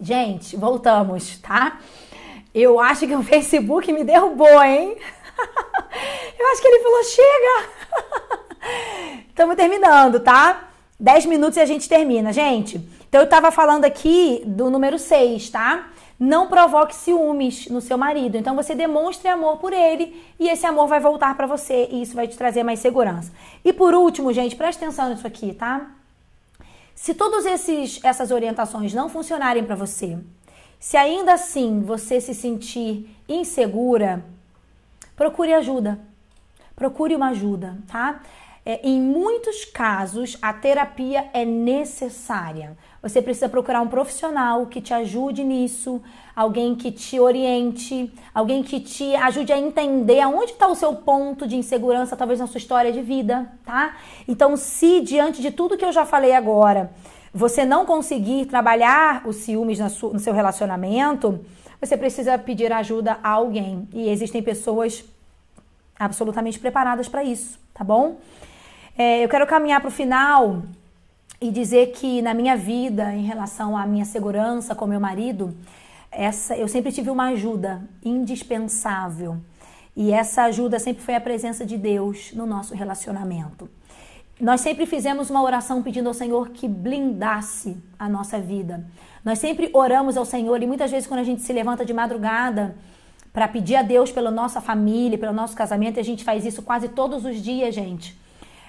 Gente, voltamos, tá? Eu acho que o Facebook me derrubou, hein? Eu acho que ele falou: chega! Estamos terminando, tá? 10 minutos e a gente termina, gente. Então eu tava falando aqui do número 6, tá? Não provoque ciúmes no seu marido. Então você demonstre amor por ele e esse amor vai voltar para você e isso vai te trazer mais segurança. E por último, gente, presta atenção nisso aqui, tá? Se todas essas orientações não funcionarem para você, se ainda assim você se sentir insegura, procure ajuda. Procure uma ajuda, tá? É, em muitos casos, a terapia é necessária. Você precisa procurar um profissional que te ajude nisso, alguém que te oriente, alguém que te ajude a entender aonde está o seu ponto de insegurança, talvez na sua história de vida, tá? Então, se diante de tudo que eu já falei agora, você não conseguir trabalhar os ciúmes no seu relacionamento, você precisa pedir ajuda a alguém. E existem pessoas absolutamente preparadas para isso, tá bom? É, eu quero caminhar para o final e dizer que na minha vida, em relação à minha segurança com meu marido, essa, eu sempre tive uma ajuda indispensável. E essa ajuda sempre foi a presença de Deus no nosso relacionamento. Nós sempre fizemos uma oração pedindo ao Senhor que blindasse a nossa vida. Nós sempre oramos ao Senhor e muitas vezes quando a gente se levanta de madrugada, para pedir a Deus pela nossa família, pelo nosso casamento, e a gente faz isso quase todos os dias, gente.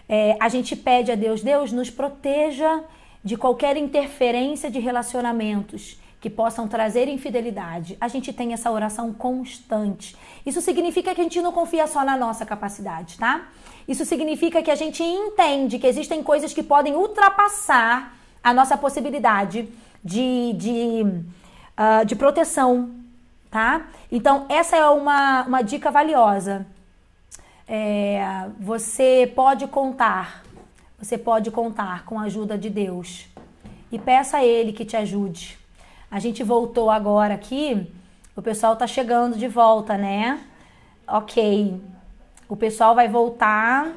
É, a gente pede a Deus, Deus nos proteja de qualquer interferência de relacionamentos que possam trazer infidelidade. A gente tem essa oração constante. Isso significa que a gente não confia só na nossa capacidade, tá? Isso significa que a gente entende que existem coisas que podem ultrapassar a nossa possibilidade de, de, uh, de proteção, tá? Então, essa é uma, uma dica valiosa. É, você pode contar, você pode contar com a ajuda de Deus. E peça a Ele que te ajude. A gente voltou agora aqui, o pessoal tá chegando de volta, né? Ok, o pessoal vai voltar.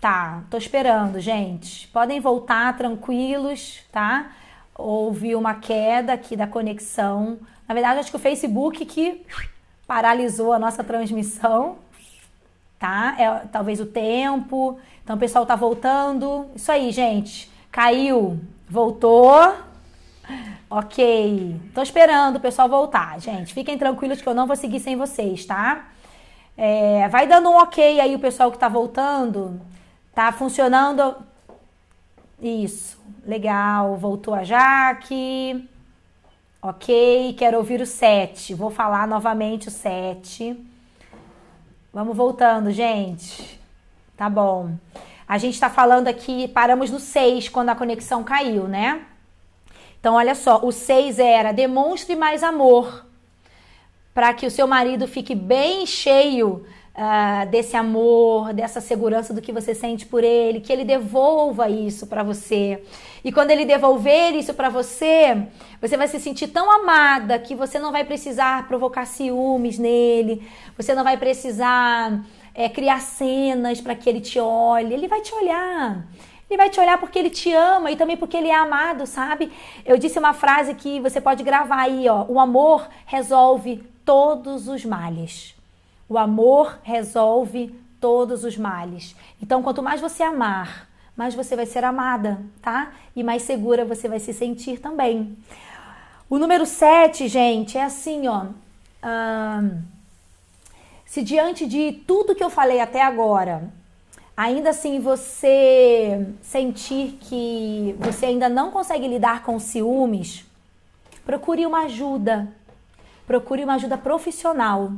Tá, tô esperando, gente. Podem voltar tranquilos, tá? Houve uma queda aqui da conexão. Na verdade, acho que o Facebook que paralisou a nossa transmissão tá? É, talvez o tempo. Então, o pessoal tá voltando. Isso aí, gente. Caiu, voltou. Ok. Tô esperando o pessoal voltar, gente. Fiquem tranquilos que eu não vou seguir sem vocês, tá? É, vai dando um ok aí o pessoal que tá voltando. Tá funcionando. Isso. Legal. Voltou a Jaque. Ok. Quero ouvir o 7. Vou falar novamente o 7. Vamos voltando, gente. Tá bom. A gente está falando aqui, paramos no 6 quando a conexão caiu, né? Então, olha só, o 6 era demonstre mais amor para que o seu marido fique bem cheio uh, desse amor, dessa segurança do que você sente por ele, que ele devolva isso para você. E quando ele devolver isso para você, você vai se sentir tão amada que você não vai precisar provocar ciúmes nele, você não vai precisar é, criar cenas para que ele te olhe, ele vai te olhar. Ele vai te olhar porque ele te ama e também porque ele é amado, sabe? Eu disse uma frase que você pode gravar aí, ó. O amor resolve todos os males. O amor resolve todos os males. Então, quanto mais você amar, mais você vai ser amada, tá? E mais segura você vai se sentir também. O número 7, gente, é assim, ó. se diante de tudo que eu falei até agora, ainda assim você sentir que você ainda não consegue lidar com ciúmes, procure uma ajuda. Procure uma ajuda profissional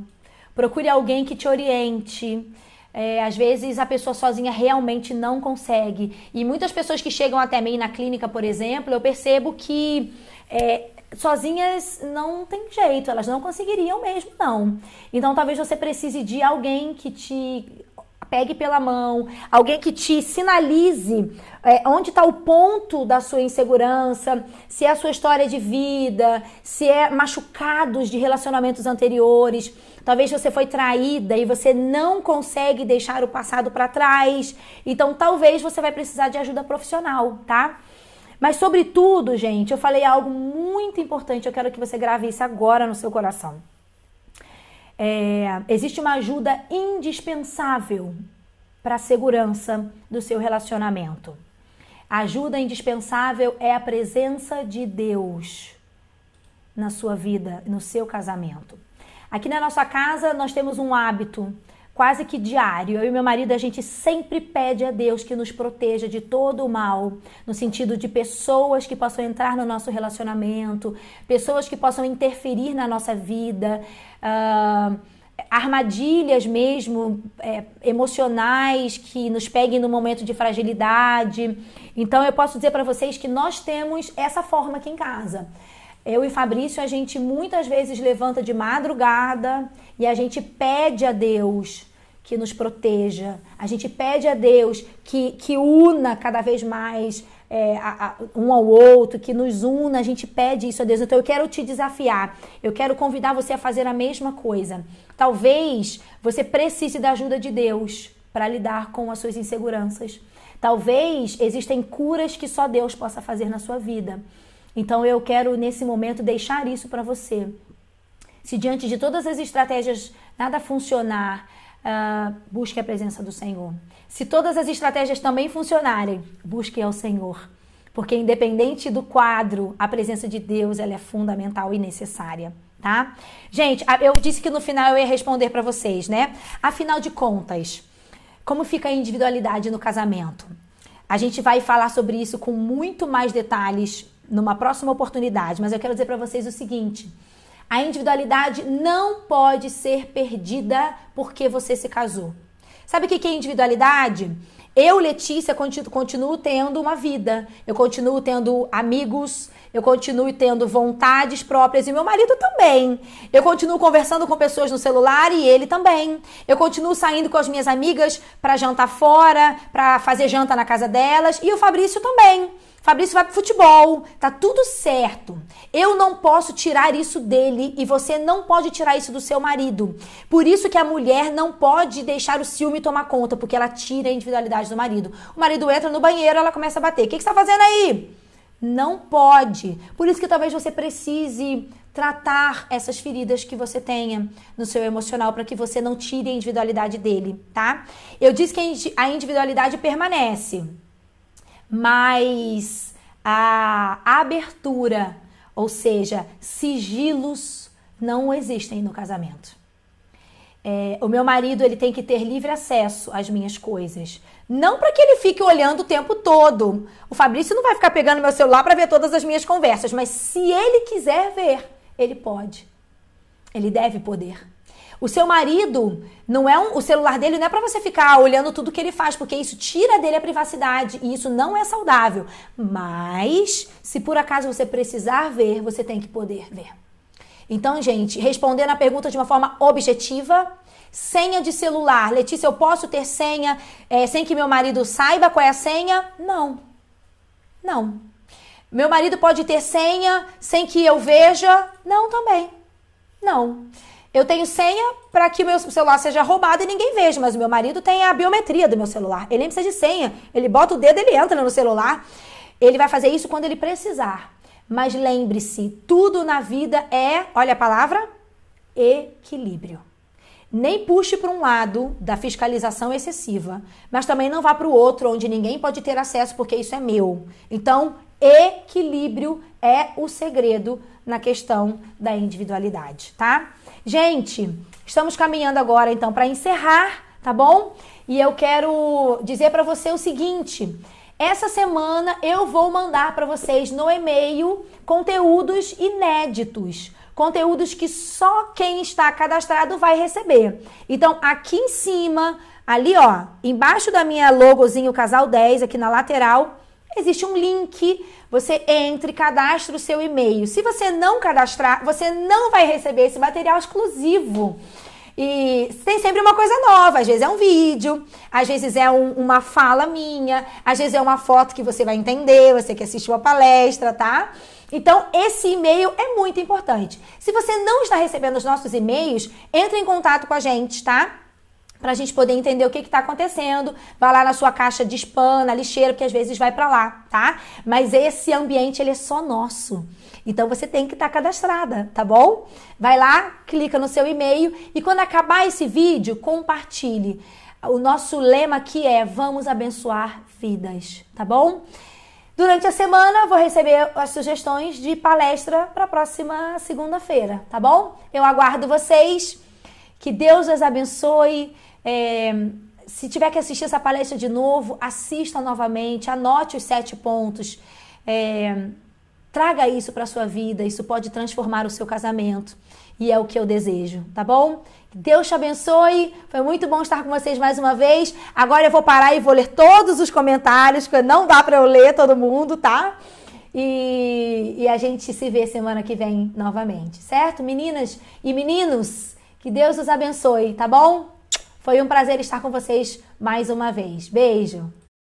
Procure alguém que te oriente. É, às vezes a pessoa sozinha realmente não consegue. E muitas pessoas que chegam até mim na clínica, por exemplo, eu percebo que é, sozinhas não tem jeito, elas não conseguiriam mesmo, não. Então talvez você precise de alguém que te pegue pela mão, alguém que te sinalize é, onde está o ponto da sua insegurança, se é a sua história de vida, se é machucados de relacionamentos anteriores. Talvez você foi traída e você não consegue deixar o passado para trás. Então, talvez você vai precisar de ajuda profissional, tá? Mas, sobretudo, gente, eu falei algo muito importante. Eu quero que você grave isso agora no seu coração. É, existe uma ajuda indispensável para a segurança do seu relacionamento. A ajuda indispensável é a presença de Deus na sua vida, no seu casamento. Aqui na nossa casa nós temos um hábito quase que diário. Eu e meu marido, a gente sempre pede a Deus que nos proteja de todo o mal, no sentido de pessoas que possam entrar no nosso relacionamento, pessoas que possam interferir na nossa vida. Uh armadilhas mesmo é, emocionais que nos peguem no momento de fragilidade. Então eu posso dizer para vocês que nós temos essa forma aqui em casa. Eu e Fabrício, a gente muitas vezes levanta de madrugada e a gente pede a Deus que nos proteja. A gente pede a Deus que, que una cada vez mais é, a, a, um ao outro, que nos una. A gente pede isso a Deus. Então eu quero te desafiar. Eu quero convidar você a fazer a mesma coisa. Talvez você precise da ajuda de Deus para lidar com as suas inseguranças. Talvez existem curas que só Deus possa fazer na sua vida. Então eu quero nesse momento deixar isso para você. Se diante de todas as estratégias nada funcionar, uh, busque a presença do Senhor. Se todas as estratégias também funcionarem, busque ao Senhor. Porque independente do quadro, a presença de Deus ela é fundamental e necessária. Tá? Gente, eu disse que no final eu ia responder para vocês, né? Afinal de contas, como fica a individualidade no casamento? A gente vai falar sobre isso com muito mais detalhes numa próxima oportunidade, mas eu quero dizer para vocês o seguinte: a individualidade não pode ser perdida porque você se casou. Sabe o que é individualidade? Eu, Letícia, continuo, continuo tendo uma vida, eu continuo tendo amigos, eu continuo tendo vontades próprias e meu marido também. Eu continuo conversando com pessoas no celular e ele também. Eu continuo saindo com as minhas amigas para jantar fora, para fazer janta na casa delas e o Fabrício também. Fabrício vai pro futebol, tá tudo certo. Eu não posso tirar isso dele e você não pode tirar isso do seu marido. Por isso que a mulher não pode deixar o ciúme tomar conta, porque ela tira a individualidade do marido. O marido entra no banheiro, ela começa a bater. O que, que você tá fazendo aí? Não pode. Por isso que talvez você precise tratar essas feridas que você tenha no seu emocional para que você não tire a individualidade dele, tá? Eu disse que a individualidade permanece, mas a abertura, ou seja, sigilos não existem no casamento. É, o meu marido ele tem que ter livre acesso às minhas coisas. Não para que ele fique olhando o tempo todo. O Fabrício não vai ficar pegando meu celular para ver todas as minhas conversas, mas se ele quiser ver, ele pode. Ele deve poder. O seu marido não é um, o celular dele não é para você ficar olhando tudo que ele faz, porque isso tira dele a privacidade e isso não é saudável. Mas se por acaso você precisar ver, você tem que poder ver. Então, gente, respondendo a pergunta de uma forma objetiva, senha de celular. Letícia, eu posso ter senha é, sem que meu marido saiba qual é a senha? Não. Não. Meu marido pode ter senha sem que eu veja? Não, também. Não. Eu tenho senha para que meu celular seja roubado e ninguém veja, mas o meu marido tem a biometria do meu celular. Ele nem precisa de senha. Ele bota o dedo, ele entra no celular. Ele vai fazer isso quando ele precisar. Mas lembre-se, tudo na vida é, olha a palavra, equilíbrio. Nem puxe para um lado da fiscalização excessiva, mas também não vá para o outro, onde ninguém pode ter acesso, porque isso é meu. Então, equilíbrio é o segredo na questão da individualidade, tá? Gente, estamos caminhando agora então para encerrar, tá bom? E eu quero dizer para você o seguinte: essa semana eu vou mandar para vocês no e-mail conteúdos inéditos conteúdos que só quem está cadastrado vai receber. Então, aqui em cima, ali ó, embaixo da minha logozinho Casal 10, aqui na lateral, existe um link. Você entre, cadastra o seu e-mail. Se você não cadastrar, você não vai receber esse material exclusivo. E tem sempre uma coisa nova, às vezes é um vídeo, às vezes é um, uma fala minha, às vezes é uma foto que você vai entender, você que assistiu a palestra, tá? Então, esse e-mail é muito importante. Se você não está recebendo os nossos e-mails, entre em contato com a gente, tá? para a gente poder entender o que está acontecendo. Vai lá na sua caixa de spam, na lixeira, porque às vezes vai para lá, tá? Mas esse ambiente ele é só nosso. Então você tem que estar tá cadastrada, tá bom? Vai lá, clica no seu e-mail e quando acabar esse vídeo, compartilhe. O nosso lema aqui é vamos abençoar vidas, tá bom? Durante a semana vou receber as sugestões de palestra para a próxima segunda-feira, tá bom? Eu aguardo vocês. Que Deus os abençoe. É, se tiver que assistir essa palestra de novo, assista novamente, anote os sete pontos. É, traga isso para sua vida, isso pode transformar o seu casamento. E é o que eu desejo, tá bom? Deus te abençoe. Foi muito bom estar com vocês mais uma vez. Agora eu vou parar e vou ler todos os comentários, porque não dá para eu ler todo mundo, tá? E, e a gente se vê semana que vem novamente, certo? Meninas e meninos, que Deus os abençoe, tá bom? Foi um prazer estar com vocês mais uma vez. Beijo!